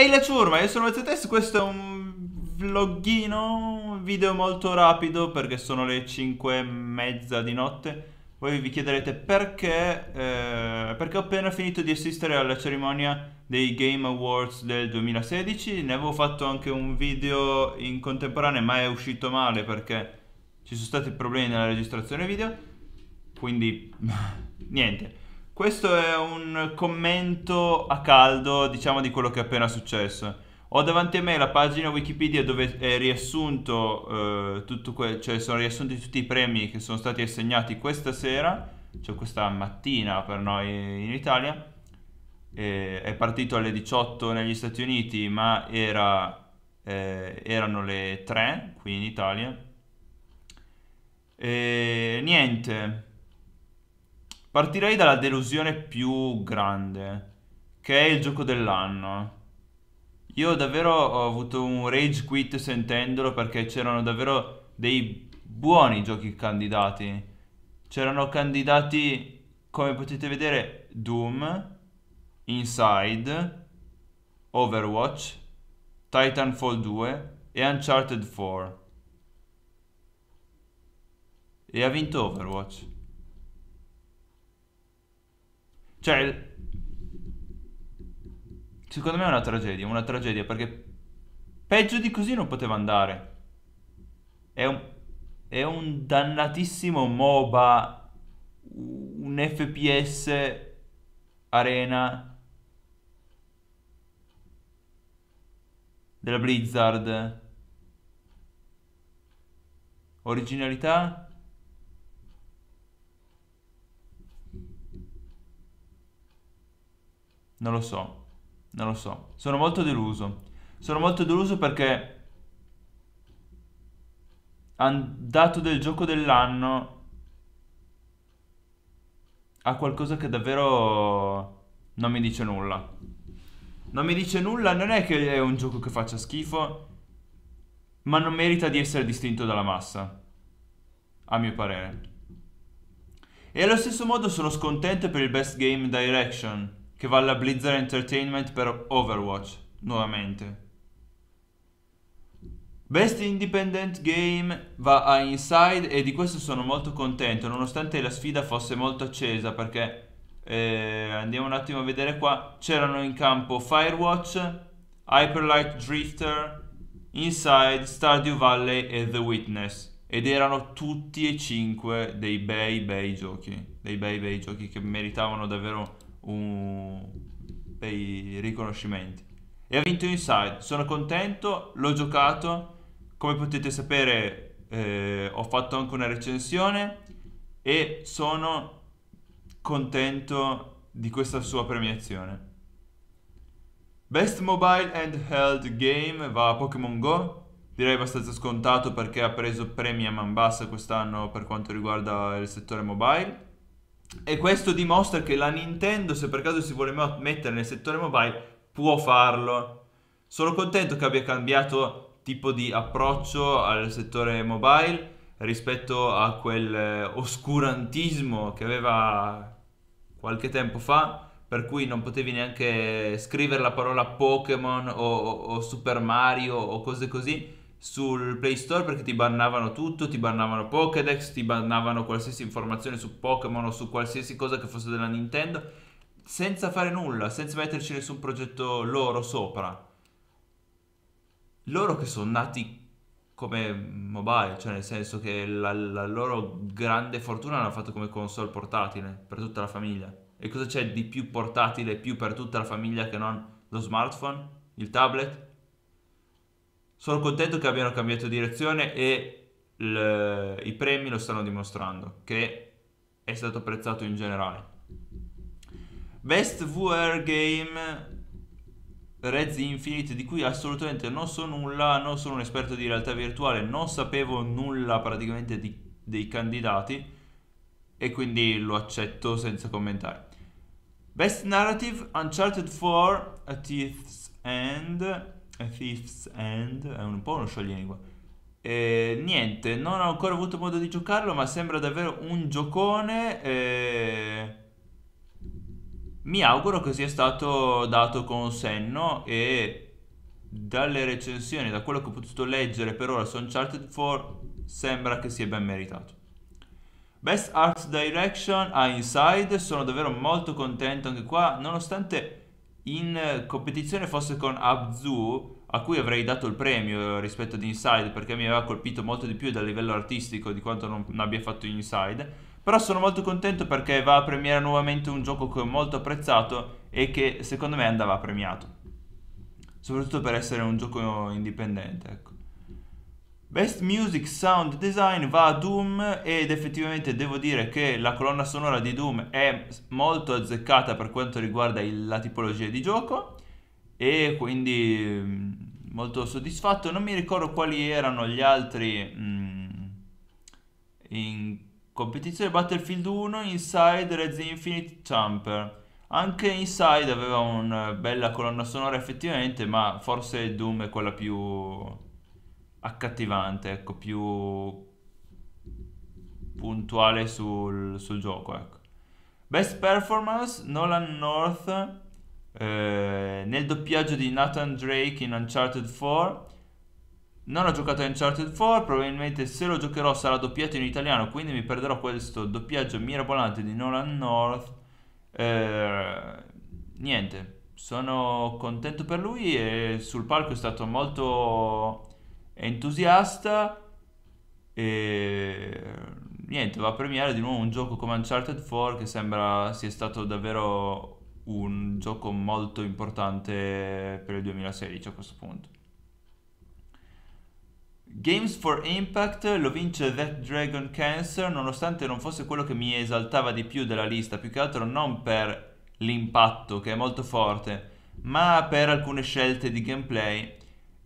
Ehi la ciurma, io sono Mazzetes, questo è un vloghino, video molto rapido perché sono le 5 e mezza di notte. Voi vi chiederete perché, eh, perché ho appena finito di assistere alla cerimonia dei Game Awards del 2016, ne avevo fatto anche un video in contemporanea ma è uscito male perché ci sono stati problemi nella registrazione video, quindi niente. Questo è un commento a caldo, diciamo, di quello che è appena successo. Ho davanti a me la pagina Wikipedia dove è riassunto eh, tutto que- cioè sono riassunti tutti i premi che sono stati assegnati questa sera, cioè questa mattina per noi in Italia. Eh, è partito alle 18 negli Stati Uniti, ma era, eh, erano le 3 qui in Italia. E niente, Partirei dalla delusione più grande, che è il gioco dell'anno. Io davvero ho avuto un rage quit sentendolo perché c'erano davvero dei buoni giochi candidati. C'erano candidati, come potete vedere, Doom, Inside, Overwatch, Titanfall 2 e Uncharted 4. E ha vinto Overwatch. Cioè, secondo me è una tragedia, una tragedia perché peggio di così non poteva andare. È un, è un dannatissimo MOBA, un FPS arena della Blizzard. Originalità? Non lo so, non lo so. Sono molto deluso. Sono molto deluso perché hanno dato del gioco dell'anno a qualcosa che davvero non mi dice nulla. Non mi dice nulla, non è che è un gioco che faccia schifo, ma non merita di essere distinto dalla massa, a mio parere. E allo stesso modo sono scontento per il Best Game Direction che va alla Blizzard Entertainment per Overwatch, nuovamente. Best Independent Game va a Inside e di questo sono molto contento, nonostante la sfida fosse molto accesa perché eh, andiamo un attimo a vedere qua, c'erano in campo Firewatch, Hyperlight Drifter, Inside, Stardew Valley e The Witness ed erano tutti e cinque dei bei bei giochi, dei bei bei giochi che meritavano davvero un... per i riconoscimenti. E ha vinto Inside, sono contento, l'ho giocato, come potete sapere eh, ho fatto anche una recensione e sono contento di questa sua premiazione. Best Mobile Handheld Game va a Pokémon Go, direi abbastanza scontato perché ha preso premi a man bassa quest'anno per quanto riguarda il settore mobile. E questo dimostra che la Nintendo, se per caso si vuole mettere nel settore mobile, può farlo. Sono contento che abbia cambiato tipo di approccio al settore mobile rispetto a quel eh, oscurantismo che aveva qualche tempo fa, per cui non potevi neanche scrivere la parola Pokémon o, o, o Super Mario o cose così sul Play Store perché ti bannavano tutto, ti bannavano Pokédex, ti bannavano qualsiasi informazione su Pokémon o su qualsiasi cosa che fosse della Nintendo, senza fare nulla, senza metterci nessun progetto loro sopra. Loro che sono nati come mobile, cioè nel senso che la, la loro grande fortuna l'hanno fatto come console portatile per tutta la famiglia. E cosa c'è di più portatile, più per tutta la famiglia che non lo smartphone, il tablet? Sono contento che abbiano cambiato direzione e il, i premi lo stanno dimostrando, che è stato apprezzato in generale. Best VR Game Reds Infinite di cui assolutamente non so nulla, non sono un esperto di realtà virtuale, non sapevo nulla praticamente di, dei candidati e quindi lo accetto senza commentare. Best Narrative Uncharted 4 A Thief's End a Thief's End è un po' uno scioglilingua. Eh, niente, non ho ancora avuto modo di giocarlo, ma sembra davvero un giocone. E... Mi auguro che sia stato dato con senno e dalle recensioni, da quello che ho potuto leggere per ora su Uncharted 4, sembra che sia ben meritato. Best Art Direction a Inside, sono davvero molto contento anche qua, nonostante in competizione fosse con Abzu a cui avrei dato il premio rispetto ad Inside perché mi aveva colpito molto di più dal livello artistico di quanto non, abbia fatto Inside però sono molto contento perché va a premiare nuovamente un gioco che ho molto apprezzato e che secondo me andava premiato soprattutto per essere un gioco indipendente ecco Best Music Sound Design va a Doom ed effettivamente devo dire che la colonna sonora di Doom è molto azzeccata per quanto riguarda il, la tipologia di gioco e quindi mm, molto soddisfatto. Non mi ricordo quali erano gli altri mh, mm, in competizione Battlefield 1, Inside, Red Infinite, Champer. Anche Inside aveva una bella colonna sonora effettivamente, ma forse Doom è quella più accattivante, ecco, più puntuale sul, sul gioco, ecco. Best performance Nolan North eh, nel doppiaggio di Nathan Drake in Uncharted 4. Non ho giocato a Uncharted 4, probabilmente se lo giocherò sarà doppiato in italiano, quindi mi perderò questo doppiaggio mirabolante di Nolan North. Eh, niente, sono contento per lui e sul palco è stato molto entusiasta e niente, va a premiare di nuovo un gioco come Uncharted 4 che sembra sia stato davvero un gioco molto importante per il 2016 a questo punto. Games for Impact lo vince That Dragon Cancer nonostante non fosse quello che mi esaltava di più della lista, più che altro non per l'impatto che è molto forte, ma per alcune scelte di gameplay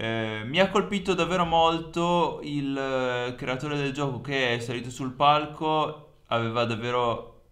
eh, mi ha colpito davvero molto il eh, creatore del gioco che è salito sul palco, aveva davvero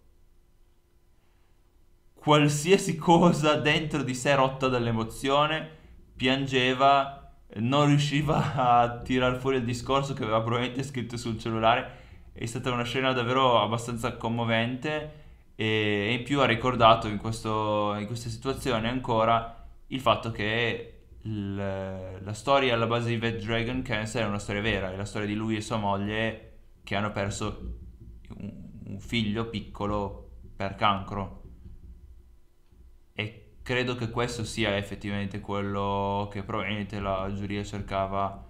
qualsiasi cosa dentro di sé rotta dall'emozione, piangeva, non riusciva a tirar fuori il discorso che aveva probabilmente scritto sul cellulare. È stata una scena davvero abbastanza commovente e, in più ha ricordato in, questo, in questa situazione ancora il fatto che l- la storia alla base di Vet Dragon Cancer è una storia vera, è la storia di lui e sua moglie che hanno perso un, un figlio piccolo per cancro. E credo che questo sia effettivamente quello che probabilmente la giuria cercava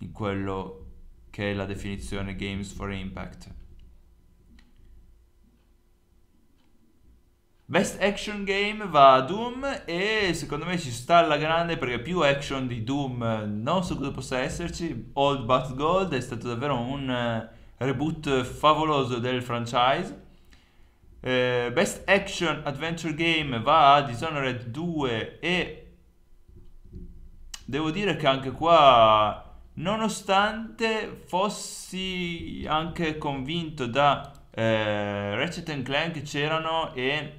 in quello che è la definizione Games for Impact. Best Action Game va a Doom e secondo me ci sta alla grande perché più action di Doom non so cosa possa esserci. Old But Gold è stato davvero un eh, reboot favoloso del franchise. Eh, Best Action Adventure Game va a Dishonored 2 e devo dire che anche qua nonostante fossi anche convinto da eh, Ratchet Clank c'erano e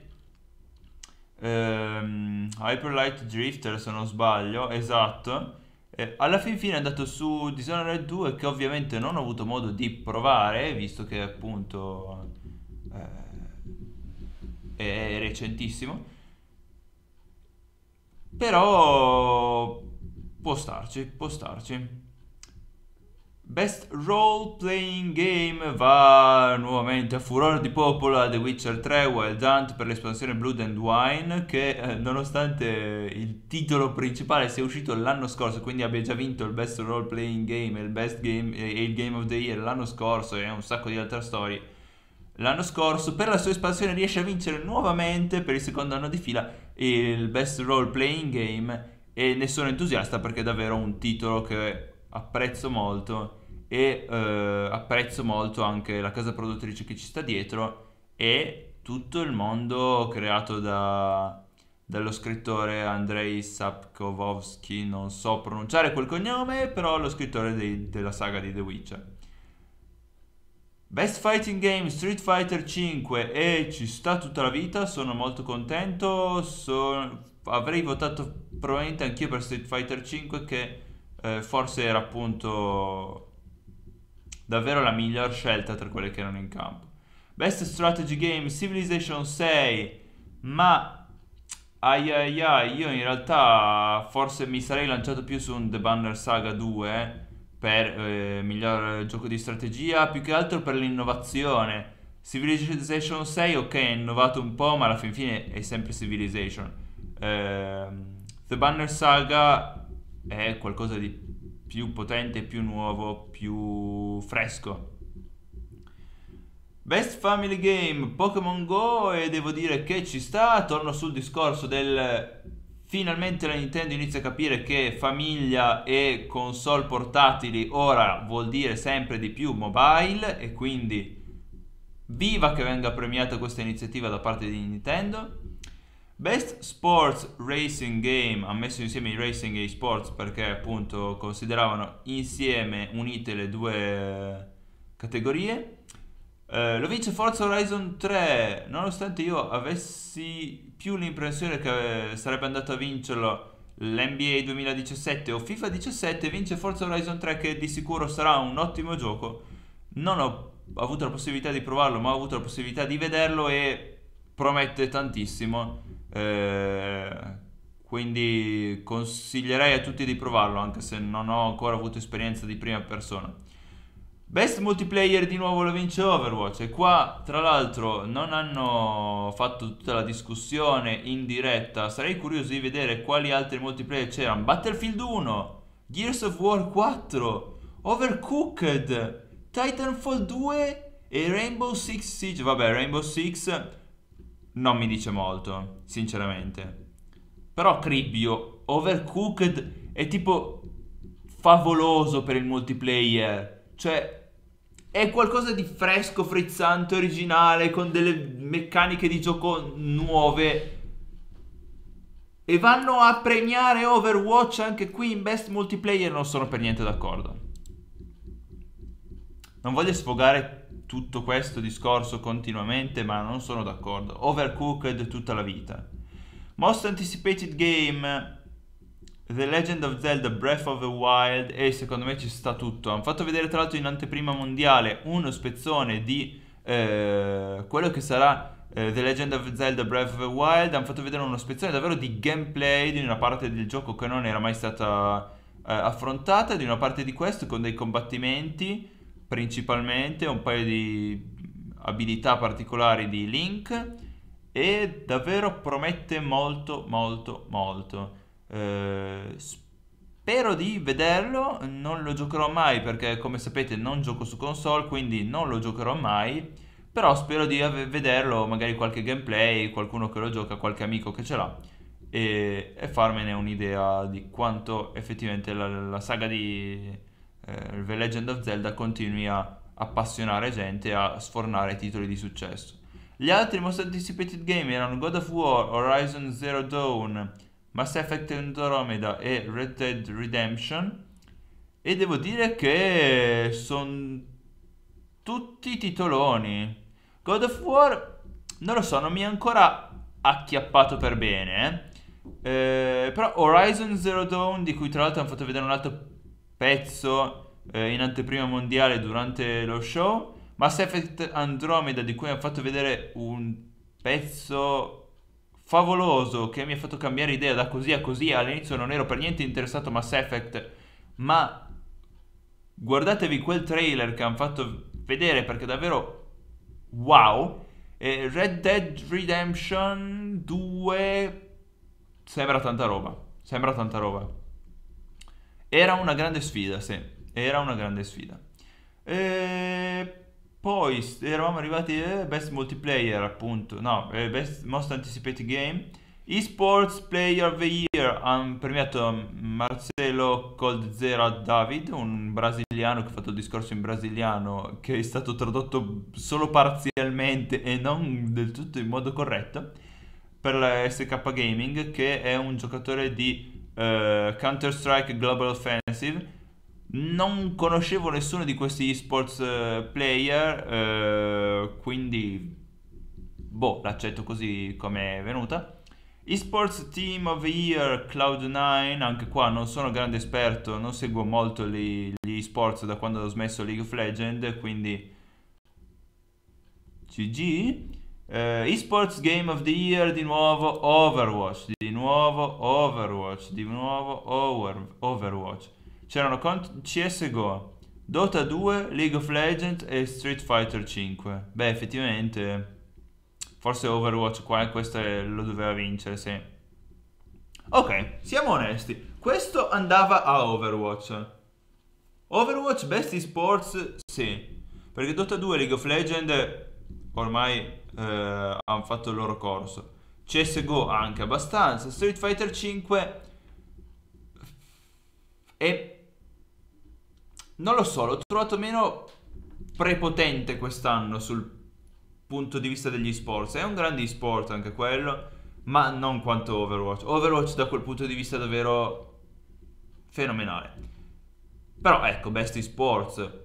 ehm, Hyperlight Drifter se non sbaglio, esatto. Eh, alla fin fine è andato su Dishonored 2 che ovviamente non ho avuto modo di provare, visto che appunto eh, è recentissimo. Però può starci, può starci. Best Role Playing Game va nuovamente a furore di popolo a The Witcher 3 Wild Hunt per l'espansione Blood and Wine che eh, nonostante il titolo principale sia uscito l'anno scorso quindi abbia già vinto il Best Role Playing Game e il, Best Game, eh, il Game of the Year l'anno scorso e un sacco di altre storie l'anno scorso per la sua espansione riesce a vincere nuovamente per il secondo anno di fila il Best Role Playing Game e ne sono entusiasta perché è davvero un titolo che apprezzo molto e eh, apprezzo molto anche la casa produttrice che ci sta dietro e tutto il mondo creato da, dallo scrittore Andrei Sapkowski, non so pronunciare quel cognome, però lo scrittore dei, della saga di The Witcher. Best Fighting Game Street Fighter 5 e ci sta tutta la vita, sono molto contento, sono, avrei votato probabilmente anch'io per Street Fighter 5 che eh, forse era appunto davvero la miglior scelta tra quelle che erano in campo. Best Strategy Game Civilization 6, ma ai ai ai, io in realtà forse mi sarei lanciato più su un The Banner Saga 2 per eh, miglior gioco di strategia, più che altro per l'innovazione. Civilization 6, ok, è innovato un po', ma alla fin fine è sempre Civilization. Eh, The Banner Saga è qualcosa di più potente, più nuovo, più fresco. Best Family Game Pokémon Go e devo dire che ci sta, torno sul discorso del finalmente la Nintendo inizia a capire che famiglia e console portatili ora vuol dire sempre di più mobile e quindi viva che venga premiata questa iniziativa da parte di Nintendo. Best Sports Racing Game, ha messo insieme i racing e i sports perché appunto consideravano insieme unite le due categorie. Eh, lo vince Forza Horizon 3, nonostante io avessi più l'impressione che eh, sarebbe andato a vincerlo l'NBA 2017 o FIFA 17, vince Forza Horizon 3 che di sicuro sarà un ottimo gioco. Non ho avuto la possibilità di provarlo, ma ho avuto la possibilità di vederlo e promette tantissimo eh, quindi consiglierei a tutti di provarlo, anche se non ho ancora avuto esperienza di prima persona. Best multiplayer di nuovo lo vince Overwatch e qua tra l'altro non hanno fatto tutta la discussione in diretta, sarei curioso di vedere quali altri multiplayer c'erano. Battlefield 1, Gears of War 4, Overcooked, Titanfall 2 e Rainbow Six Siege, vabbè Rainbow Six non mi dice molto, sinceramente. Però Cribbio, Overcooked è tipo favoloso per il multiplayer. Cioè, è qualcosa di fresco, frizzante, originale, con delle meccaniche di gioco nuove. E vanno a premiare Overwatch anche qui in Best Multiplayer, non sono per niente d'accordo. Non voglio sfogare tutto questo discorso continuamente, ma non sono d'accordo. Overcooked tutta la vita. Most anticipated game The Legend of Zelda Breath of the Wild e secondo me ci sta tutto. Hanno fatto vedere tra l'altro in anteprima mondiale uno spezzone di eh, quello che sarà eh, The Legend of Zelda Breath of the Wild. Hanno fatto vedere uno spezzone davvero di gameplay di una parte del gioco che non era mai stata eh, affrontata, di una parte di questo con dei combattimenti principalmente, un paio di abilità particolari di Link e davvero promette molto molto molto. Eh, spero di vederlo, non lo giocherò mai perché come sapete non gioco su console, quindi non lo giocherò mai però spero di vederlo, magari qualche gameplay, qualcuno che lo gioca, qualche amico che ce l'ha e, e farmene un'idea di quanto effettivamente la, la saga di, eh, The Legend of Zelda continui a appassionare gente a sfornare titoli di successo. Gli altri most anticipated game erano God of War, Horizon Zero Dawn, Mass Effect Andromeda e Red Dead Redemption. E devo dire che sono tutti titoloni. God of War, non lo so, non mi ha ancora acchiappato per bene. Eh. eh, però Horizon Zero Dawn, di cui tra l'altro hanno fatto vedere un altro pezzo eh, in anteprima mondiale durante lo show. Mass Effect Andromeda di cui hanno fatto vedere un pezzo favoloso che mi ha fatto cambiare idea da così a così. All'inizio non ero per niente interessato a Mass Effect, ma guardatevi quel trailer che hanno fatto vedere perché è davvero wow. E Red Dead Redemption 2 sembra tanta roba, sembra tanta roba. Era una grande sfida, sì, era una grande sfida. E poi eravamo arrivati a eh, Best Multiplayer, appunto, no, eh, Best Most Anticipated Game. Esports Player of the Year ha premiato Marcelo Coldzera David, un brasiliano che ha fatto il discorso in brasiliano che è stato tradotto solo parzialmente e non del tutto in modo corretto per la SK Gaming che è un giocatore di uh, Counter-Strike Global Offensive. Non conoscevo nessuno di questi esports uh, player, eh, quindi boh, l'accetto così come è venuta. Esports Team of the Year Cloud9, anche qua non sono grande esperto, non seguo molto gli, gli esports da quando ho smesso League of Legends, quindi... GG Uh, esports Game of the Year di nuovo Overwatch, di nuovo Overwatch, di nuovo Overwatch. C'erano cont- CSGO, Dota 2, League of Legends e Street Fighter 5. Beh, effettivamente forse Overwatch qua questo lo doveva vincere, sì. Ok, siamo onesti. Questo andava a Overwatch. Overwatch Best Esports, sì. Perché Dota 2 League of Legends ormai eh, hanno fatto il loro corso. CSGO anche abbastanza. Street Fighter 5 e non lo so, l'ho trovato meno prepotente quest'anno sul punto di vista degli sport. È un grande sport anche quello, ma non quanto Overwatch. Overwatch da quel punto di vista è davvero fenomenale. Però ecco, Best Esports.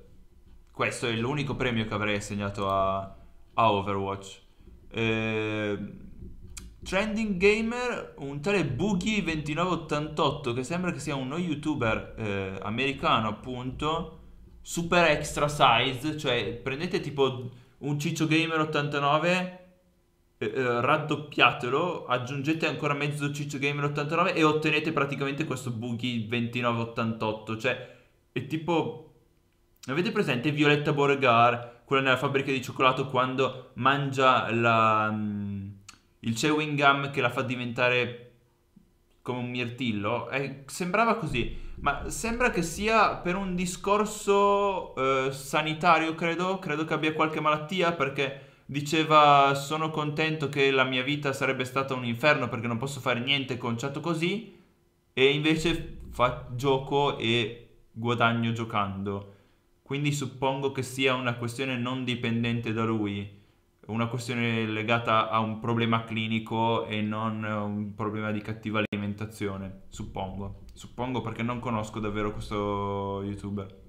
Questo è l'unico premio che avrei assegnato a, a Overwatch. Eh, trending Gamer, un tale Boogie2988 che sembra che sia uno youtuber eh, americano appunto, super extra size, cioè prendete tipo un Ciccio Gamer 89 eh, eh, raddoppiatelo, aggiungete ancora mezzo Ciccio Gamer 89 e ottenete praticamente questo Boogie 2988. Cioè, è tipo. Avete presente Violetta Borgar? quella nella fabbrica di cioccolato quando mangia la, mm, il chewing gum che la fa diventare come un mirtillo. Eh, sembrava così, ma sembra che sia per un discorso eh, sanitario, credo, credo che abbia qualche malattia perché diceva sono contento che la mia vita sarebbe stata un inferno perché non posso fare niente conciato così e invece fa gioco e guadagno giocando quindi suppongo che sia una questione non dipendente da lui, una questione legata a un problema clinico e non un problema di cattiva alimentazione, suppongo. Suppongo perché non conosco davvero questo youtuber.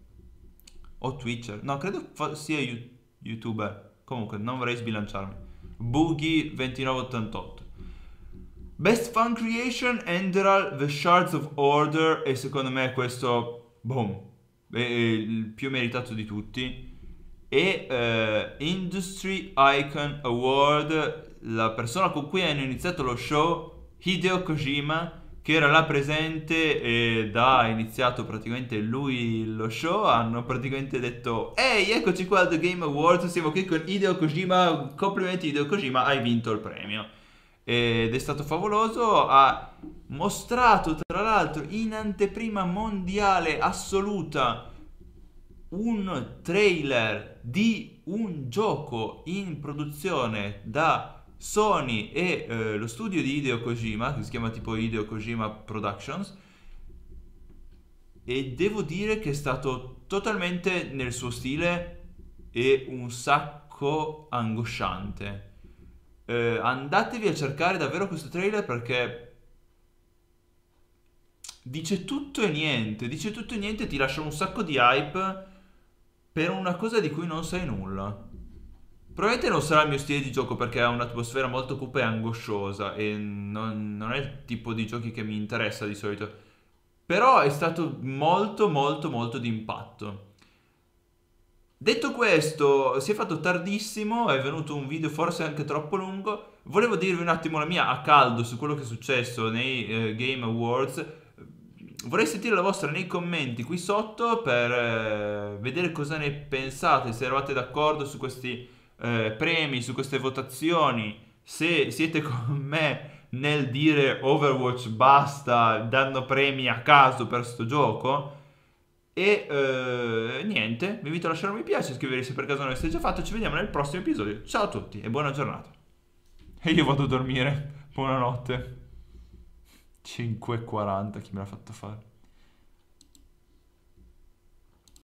O Twitcher, no, credo fa- sia you- youtuber. Comunque, non vorrei sbilanciarmi. Boogie2988. Best Fun Creation, Enderal, The Shards of Order e secondo me questo... Boom, eh, il più meritato di tutti, e eh, Industry Icon Award, la persona con cui hanno iniziato lo show, Hideo Kojima, che era là presente e da ha iniziato praticamente lui lo show, hanno praticamente detto Ehi, eccoci qua al The Game Awards, siamo qui con Hideo Kojima, complimenti Hideo Kojima, hai vinto il premio ed è stato favoloso, ha mostrato tra l'altro in anteprima mondiale assoluta un trailer di un gioco in produzione da Sony e eh, lo studio di Hideo Kojima, che si chiama tipo Hideo Kojima Productions, e devo dire che è stato totalmente nel suo stile e un sacco angosciante eh, andatevi a cercare davvero questo trailer perché dice tutto e niente, dice tutto e niente, ti lascia un sacco di hype per una cosa di cui non sai nulla. Probabilmente non sarà il mio stile di gioco perché ha un'atmosfera molto cupa e angosciosa e non, non, è il tipo di giochi che mi interessa di solito. Però è stato molto molto molto d'impatto. Detto questo, si è fatto tardissimo, è venuto un video forse anche troppo lungo. Volevo dirvi un attimo la mia a caldo su quello che è successo nei eh, Game Awards. Vorrei sentire la vostra nei commenti qui sotto per eh, vedere cosa ne pensate, se eravate d'accordo su questi eh, premi, su queste votazioni, se siete con me nel dire Overwatch basta, dando premi a caso per questo gioco e eh, niente, vi invito a lasciare un mi piace, iscrivervi se per caso non l'avete già fatto. Ci vediamo nel prossimo episodio. Ciao a tutti e buona giornata. E io vado a dormire. Buonanotte. 5.40, chi me l'ha fatto fare?